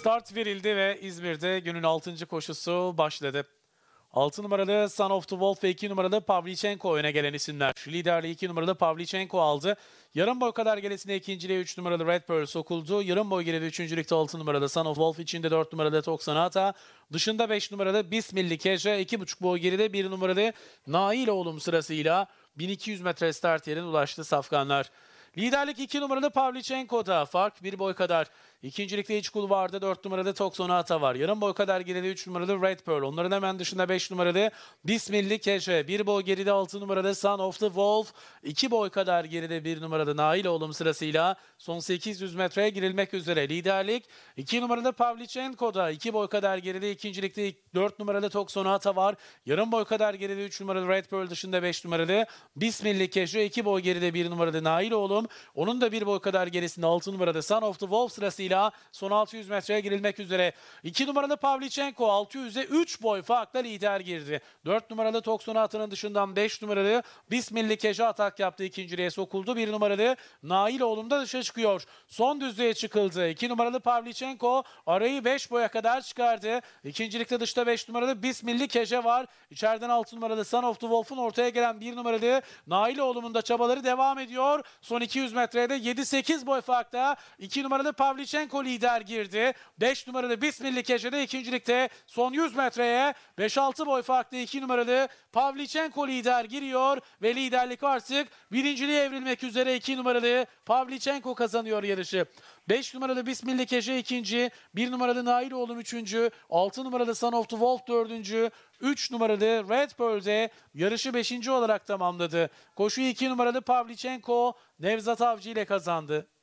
Start verildi ve İzmir'de günün 6. koşusu başladı. 6 numaralı Son of the Wolf ve 2 numaralı Pavlichenko öne gelen isimler. Liderliği 2 numaralı Pavlichenko aldı. Yarım boy kadar gelesine 2. ile 3 numaralı Red Pearl sokuldu. Yarım boy geride 3. lükte 6 numaralı Son of Wolf içinde 4 numaralı Toksanata. Dışında 5 numaralı Bismilli Keje. 2,5 boy geride 1 numaralı Nail sırasıyla 1200 metre start yerine ulaştı safkanlar. Liderlik 2 numaralı Pavlichenko'da fark 1 boy kadar. İkincilikte İçkul vardı. 4 Toksona Toksonata var. Yarım boy kadar geride 3 numaralı Red Pearl. Onların hemen dışında 5 numaralı Bismilli Keşe. 1 boy geride 6 numarada Son of the Wolf. 2 boy kadar geride 1 numaralı Nail oğlum sırasıyla son 800 metreye girilmek üzere. Liderlik 2 numaralı Pavlichenko'da. 2 boy kadar geride ikincilikte 4 numaralı Toksonata var. Yarım boy kadar geride 3 numaralı Red Pearl dışında 5 numaralı Bismilli Keşe. 2 boy geride 1 numaralı Nail oğlum. Onun da 1 boy kadar gerisinde 6 numarada Son of the Wolf sırasıyla farkıyla son 600 metreye girilmek üzere. 2 numaralı Pavlichenko 600'e 3 boy farkla lider girdi. 4 numaralı Toksonat'ın dışından 5 numaralı Bismilli Keja atak yaptı. ikinciliğe sokuldu. 1 numaralı Nailoğlu'nun da dışa çıkıyor. Son düzlüğe çıkıldı. 2 numaralı Pavlichenko arayı 5 boya kadar çıkardı. İkincilikte dışta 5 numaralı Bismilli Keje var. İçeriden 6 numaralı Son of the Wolf'un ortaya gelen 1 numaralı Nailoğlu'nun da çabaları devam ediyor. Son 200 metrede 7-8 boy farkta 2 numaralı Pavlichenko Şevçenko lider girdi. 5 numaralı Bismilli Keşe'de ikincilikte son 100 metreye 5-6 boy farklı 2 numaralı Pavlichenko lider giriyor ve liderlik artık birinciliğe evrilmek üzere 2 numaralı Pavlichenko kazanıyor yarışı. 5 numaralı Bismilli Keşe ikinci, 1 numaralı Nailoğlu üçüncü, 6 numaralı Son of the Wolf dördüncü, 3 numaralı Red Pearl'de yarışı 5. olarak tamamladı. Koşu 2 numaralı Pavlichenko Nevzat Avcı ile kazandı.